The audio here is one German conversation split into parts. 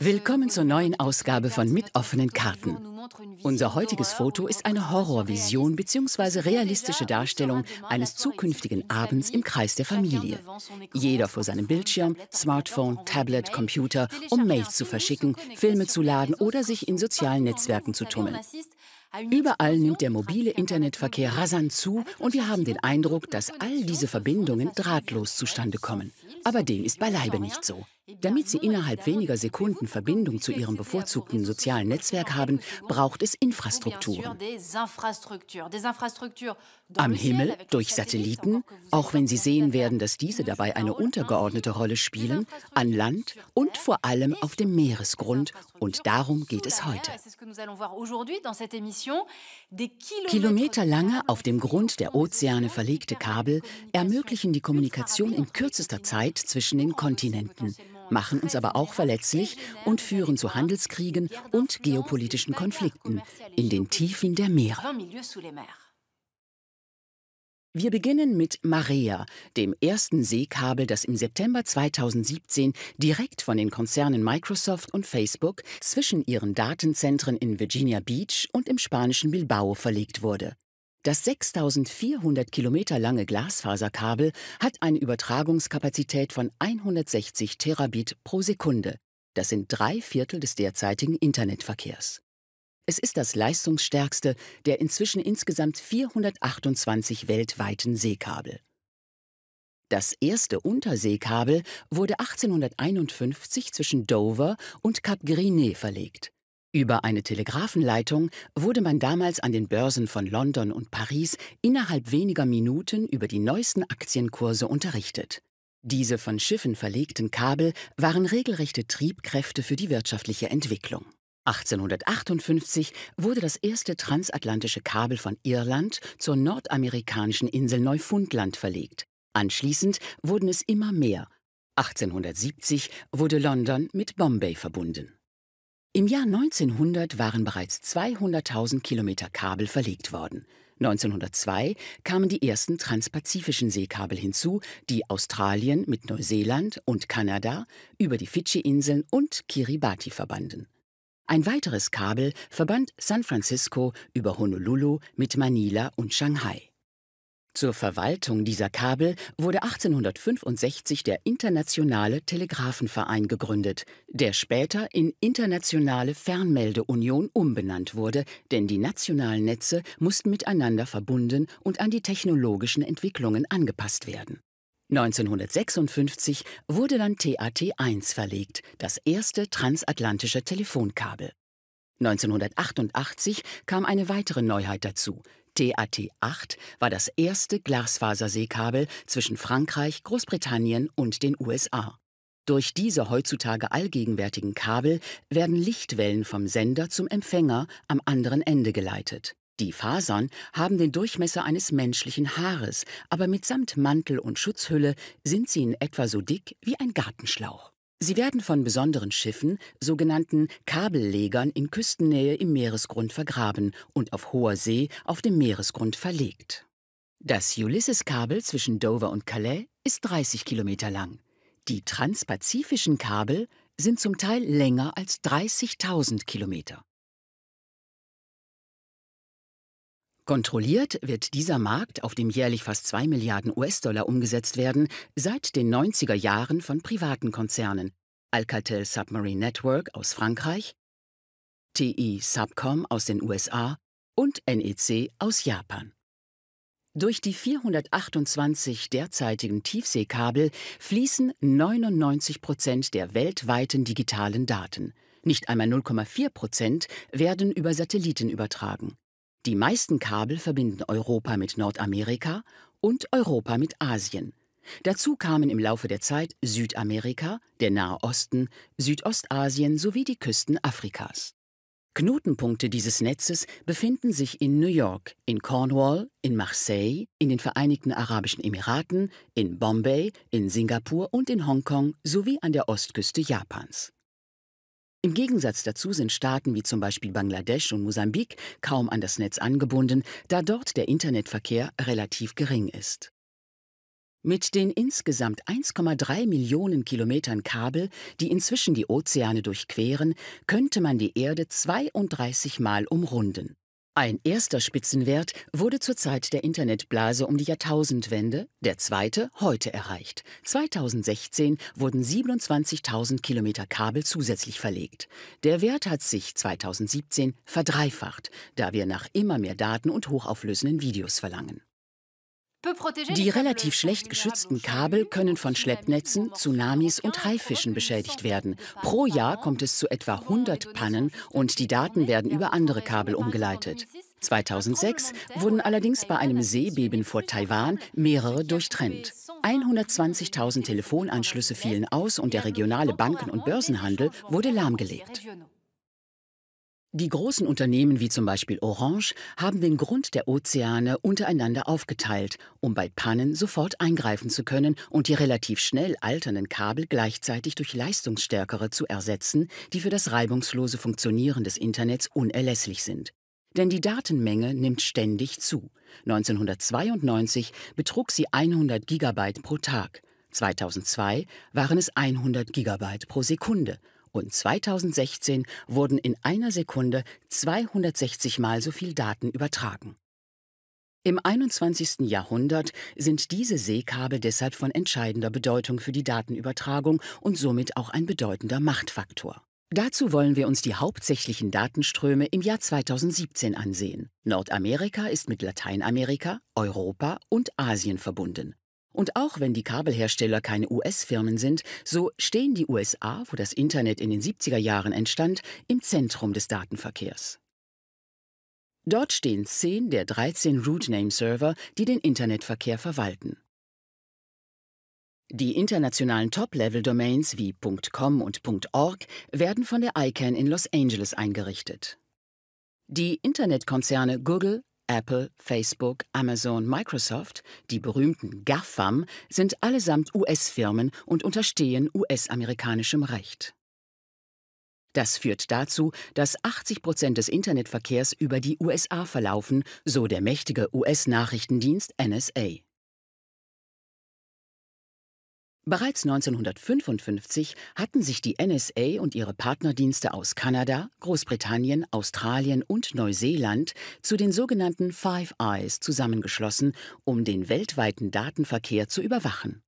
Willkommen zur neuen Ausgabe von Mit offenen Karten. Unser heutiges Foto ist eine Horrorvision bzw. realistische Darstellung eines zukünftigen Abends im Kreis der Familie. Jeder vor seinem Bildschirm, Smartphone, Tablet, Computer, um Mails zu verschicken, Filme zu laden oder sich in sozialen Netzwerken zu tummeln. Überall nimmt der mobile Internetverkehr rasant zu und wir haben den Eindruck, dass all diese Verbindungen drahtlos zustande kommen. Aber dem ist beileibe nicht so. Damit sie innerhalb weniger Sekunden Verbindung zu ihrem bevorzugten sozialen Netzwerk haben, braucht es Infrastrukturen. Am Himmel, durch Satelliten, auch wenn sie sehen werden, dass diese dabei eine untergeordnete Rolle spielen, an Land und vor allem auf dem Meeresgrund. Und darum geht es heute. Kilometerlange auf dem Grund der Ozeane verlegte Kabel ermöglichen die Kommunikation in kürzester Zeit zwischen den Kontinenten machen uns aber auch verletzlich und führen zu Handelskriegen und geopolitischen Konflikten in den Tiefen der Meere. Wir beginnen mit Marea, dem ersten Seekabel, das im September 2017 direkt von den Konzernen Microsoft und Facebook zwischen ihren Datenzentren in Virginia Beach und im spanischen Bilbao verlegt wurde. Das 6400 Kilometer lange Glasfaserkabel hat eine Übertragungskapazität von 160 Terabit pro Sekunde. Das sind drei Viertel des derzeitigen Internetverkehrs. Es ist das leistungsstärkste der inzwischen insgesamt 428 weltweiten Seekabel. Das erste Unterseekabel wurde 1851 zwischen Dover und Cap Griné verlegt. Über eine Telegrafenleitung wurde man damals an den Börsen von London und Paris innerhalb weniger Minuten über die neuesten Aktienkurse unterrichtet. Diese von Schiffen verlegten Kabel waren regelrechte Triebkräfte für die wirtschaftliche Entwicklung. 1858 wurde das erste transatlantische Kabel von Irland zur nordamerikanischen Insel Neufundland verlegt. Anschließend wurden es immer mehr. 1870 wurde London mit Bombay verbunden. Im Jahr 1900 waren bereits 200.000 Kilometer Kabel verlegt worden. 1902 kamen die ersten transpazifischen Seekabel hinzu, die Australien mit Neuseeland und Kanada über die Fidschi-Inseln und Kiribati verbanden. Ein weiteres Kabel verband San Francisco über Honolulu mit Manila und Shanghai. Zur Verwaltung dieser Kabel wurde 1865 der Internationale Telegrafenverein gegründet, der später in Internationale Fernmeldeunion umbenannt wurde, denn die nationalen Netze mussten miteinander verbunden und an die technologischen Entwicklungen angepasst werden. 1956 wurde dann TAT1 verlegt, das erste transatlantische Telefonkabel. 1988 kam eine weitere Neuheit dazu, TAT-8 war das erste Glasfaserseekabel zwischen Frankreich, Großbritannien und den USA. Durch diese heutzutage allgegenwärtigen Kabel werden Lichtwellen vom Sender zum Empfänger am anderen Ende geleitet. Die Fasern haben den Durchmesser eines menschlichen Haares, aber mitsamt Mantel und Schutzhülle sind sie in etwa so dick wie ein Gartenschlauch. Sie werden von besonderen Schiffen, sogenannten Kabellegern, in Küstennähe im Meeresgrund vergraben und auf hoher See auf dem Meeresgrund verlegt. Das Ulysses-Kabel zwischen Dover und Calais ist 30 Kilometer lang. Die transpazifischen Kabel sind zum Teil länger als 30.000 Kilometer. Kontrolliert wird dieser Markt, auf dem jährlich fast 2 Milliarden US-Dollar umgesetzt werden, seit den 90er Jahren von privaten Konzernen. Alcatel Submarine Network aus Frankreich, TI e Subcom aus den USA und NEC aus Japan. Durch die 428 derzeitigen Tiefseekabel fließen 99 Prozent der weltweiten digitalen Daten. Nicht einmal 0,4 Prozent werden über Satelliten übertragen. Die meisten Kabel verbinden Europa mit Nordamerika und Europa mit Asien. Dazu kamen im Laufe der Zeit Südamerika, der Nahe Osten, Südostasien sowie die Küsten Afrikas. Knotenpunkte dieses Netzes befinden sich in New York, in Cornwall, in Marseille, in den Vereinigten Arabischen Emiraten, in Bombay, in Singapur und in Hongkong sowie an der Ostküste Japans. Im Gegensatz dazu sind Staaten wie zum Beispiel Bangladesch und Mosambik kaum an das Netz angebunden, da dort der Internetverkehr relativ gering ist. Mit den insgesamt 1,3 Millionen Kilometern Kabel, die inzwischen die Ozeane durchqueren, könnte man die Erde 32 Mal umrunden. Ein erster Spitzenwert wurde zur Zeit der Internetblase um die Jahrtausendwende, der zweite heute erreicht. 2016 wurden 27.000 Kilometer Kabel zusätzlich verlegt. Der Wert hat sich 2017 verdreifacht, da wir nach immer mehr Daten und hochauflösenden Videos verlangen. Die relativ schlecht geschützten Kabel können von Schleppnetzen, Tsunamis und Haifischen beschädigt werden. Pro Jahr kommt es zu etwa 100 Pannen und die Daten werden über andere Kabel umgeleitet. 2006 wurden allerdings bei einem Seebeben vor Taiwan mehrere durchtrennt. 120.000 Telefonanschlüsse fielen aus und der regionale Banken- und Börsenhandel wurde lahmgelegt. Die großen Unternehmen wie zum Beispiel Orange haben den Grund der Ozeane untereinander aufgeteilt, um bei Pannen sofort eingreifen zu können und die relativ schnell alternden Kabel gleichzeitig durch leistungsstärkere zu ersetzen, die für das reibungslose Funktionieren des Internets unerlässlich sind. Denn die Datenmenge nimmt ständig zu. 1992 betrug sie 100 Gigabyte pro Tag, 2002 waren es 100 Gigabyte pro Sekunde und 2016 wurden in einer Sekunde 260 Mal so viel Daten übertragen. Im 21. Jahrhundert sind diese Seekabel deshalb von entscheidender Bedeutung für die Datenübertragung und somit auch ein bedeutender Machtfaktor. Dazu wollen wir uns die hauptsächlichen Datenströme im Jahr 2017 ansehen. Nordamerika ist mit Lateinamerika, Europa und Asien verbunden. Und auch wenn die Kabelhersteller keine US-Firmen sind, so stehen die USA, wo das Internet in den 70er Jahren entstand, im Zentrum des Datenverkehrs. Dort stehen 10 der 13 Root-Name-Server, die den Internetverkehr verwalten. Die internationalen Top-Level-Domains wie .com und .org werden von der ICANN in Los Angeles eingerichtet. Die Internetkonzerne Google, Apple, Facebook, Amazon, Microsoft, die berühmten GAFAM, sind allesamt US-Firmen und unterstehen US-amerikanischem Recht. Das führt dazu, dass 80 Prozent des Internetverkehrs über die USA verlaufen, so der mächtige US-Nachrichtendienst NSA. Bereits 1955 hatten sich die NSA und ihre Partnerdienste aus Kanada, Großbritannien, Australien und Neuseeland zu den sogenannten Five Eyes zusammengeschlossen, um den weltweiten Datenverkehr zu überwachen.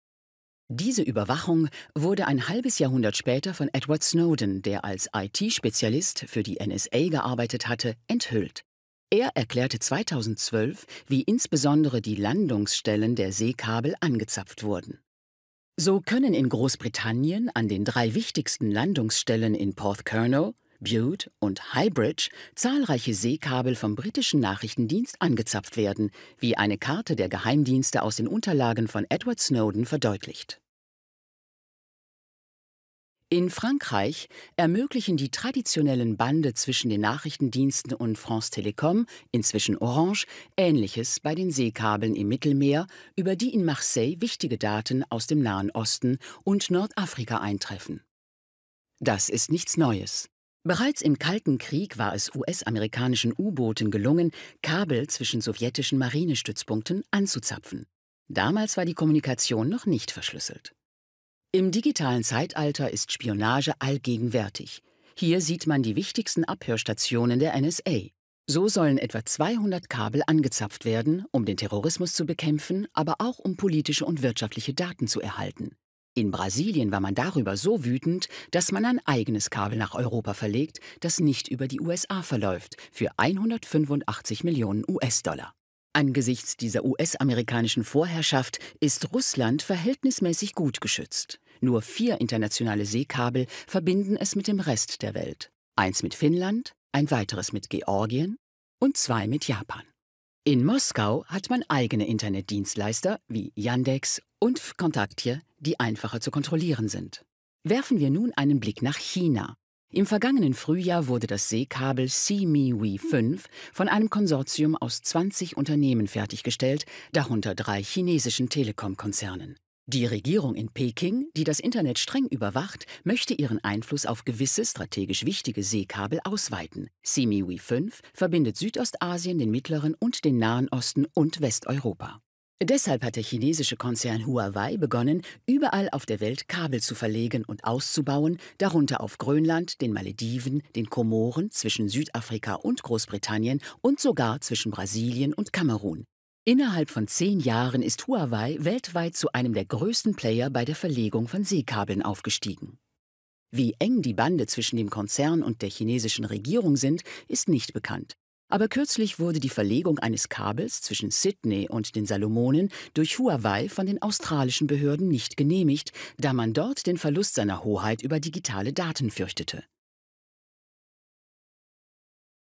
Diese Überwachung wurde ein halbes Jahrhundert später von Edward Snowden, der als IT-Spezialist für die NSA gearbeitet hatte, enthüllt. Er erklärte 2012, wie insbesondere die Landungsstellen der Seekabel angezapft wurden. So können in Großbritannien an den drei wichtigsten Landungsstellen in Porthcurnow, Bute und Highbridge zahlreiche Seekabel vom britischen Nachrichtendienst angezapft werden, wie eine Karte der Geheimdienste aus den Unterlagen von Edward Snowden verdeutlicht. In Frankreich ermöglichen die traditionellen Bande zwischen den Nachrichtendiensten und France Télécom, inzwischen Orange, Ähnliches bei den Seekabeln im Mittelmeer, über die in Marseille wichtige Daten aus dem Nahen Osten und Nordafrika eintreffen. Das ist nichts Neues. Bereits im Kalten Krieg war es US-amerikanischen U-Booten gelungen, Kabel zwischen sowjetischen Marinestützpunkten anzuzapfen. Damals war die Kommunikation noch nicht verschlüsselt. Im digitalen Zeitalter ist Spionage allgegenwärtig. Hier sieht man die wichtigsten Abhörstationen der NSA. So sollen etwa 200 Kabel angezapft werden, um den Terrorismus zu bekämpfen, aber auch um politische und wirtschaftliche Daten zu erhalten. In Brasilien war man darüber so wütend, dass man ein eigenes Kabel nach Europa verlegt, das nicht über die USA verläuft, für 185 Millionen US-Dollar. Angesichts dieser US-amerikanischen Vorherrschaft ist Russland verhältnismäßig gut geschützt. Nur vier internationale Seekabel verbinden es mit dem Rest der Welt. Eins mit Finnland, ein weiteres mit Georgien und zwei mit Japan. In Moskau hat man eigene Internetdienstleister wie Yandex und Kontaktje, die einfacher zu kontrollieren sind. Werfen wir nun einen Blick nach China. Im vergangenen Frühjahr wurde das Seekabel CMIWI 5 von einem Konsortium aus 20 Unternehmen fertiggestellt, darunter drei chinesischen Telekom-Konzernen. Die Regierung in Peking, die das Internet streng überwacht, möchte ihren Einfluss auf gewisse strategisch wichtige Seekabel ausweiten. Simiwi 5 verbindet Südostasien, den Mittleren und den Nahen Osten und Westeuropa. Deshalb hat der chinesische Konzern Huawei begonnen, überall auf der Welt Kabel zu verlegen und auszubauen, darunter auf Grönland, den Malediven, den Komoren, zwischen Südafrika und Großbritannien und sogar zwischen Brasilien und Kamerun. Innerhalb von zehn Jahren ist Huawei weltweit zu einem der größten Player bei der Verlegung von Seekabeln aufgestiegen. Wie eng die Bande zwischen dem Konzern und der chinesischen Regierung sind, ist nicht bekannt. Aber kürzlich wurde die Verlegung eines Kabels zwischen Sydney und den Salomonen durch Huawei von den australischen Behörden nicht genehmigt, da man dort den Verlust seiner Hoheit über digitale Daten fürchtete.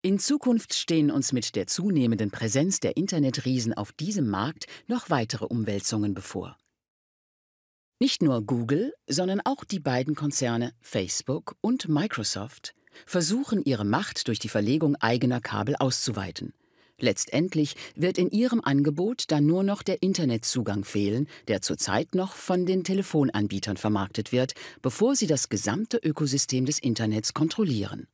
In Zukunft stehen uns mit der zunehmenden Präsenz der Internetriesen auf diesem Markt noch weitere Umwälzungen bevor. Nicht nur Google, sondern auch die beiden Konzerne Facebook und Microsoft versuchen ihre Macht durch die Verlegung eigener Kabel auszuweiten. Letztendlich wird in ihrem Angebot dann nur noch der Internetzugang fehlen, der zurzeit noch von den Telefonanbietern vermarktet wird, bevor sie das gesamte Ökosystem des Internets kontrollieren.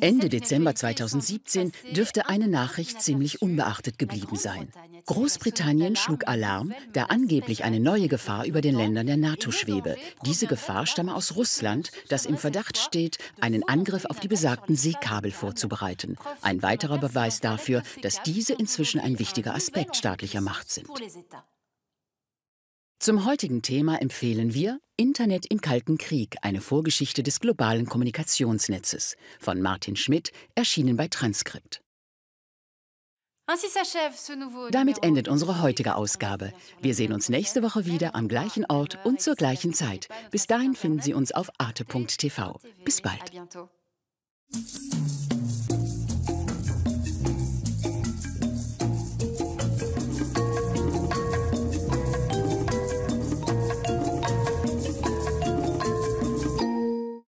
Ende Dezember 2017 dürfte eine Nachricht ziemlich unbeachtet geblieben sein. Großbritannien schlug Alarm, da angeblich eine neue Gefahr über den Ländern der NATO schwebe. Diese Gefahr stamme aus Russland, das im Verdacht steht, einen Angriff auf die besagten Seekabel vorzubereiten. Ein weiterer Beweis dafür, dass diese inzwischen ein wichtiger Aspekt staatlicher Macht sind. Zum heutigen Thema empfehlen wir Internet im Kalten Krieg, eine Vorgeschichte des globalen Kommunikationsnetzes von Martin Schmidt, erschienen bei Transkript. Damit endet unsere heutige Ausgabe. Wir sehen uns nächste Woche wieder am gleichen Ort und zur gleichen Zeit. Bis dahin finden Sie uns auf arte.tv. Bis bald.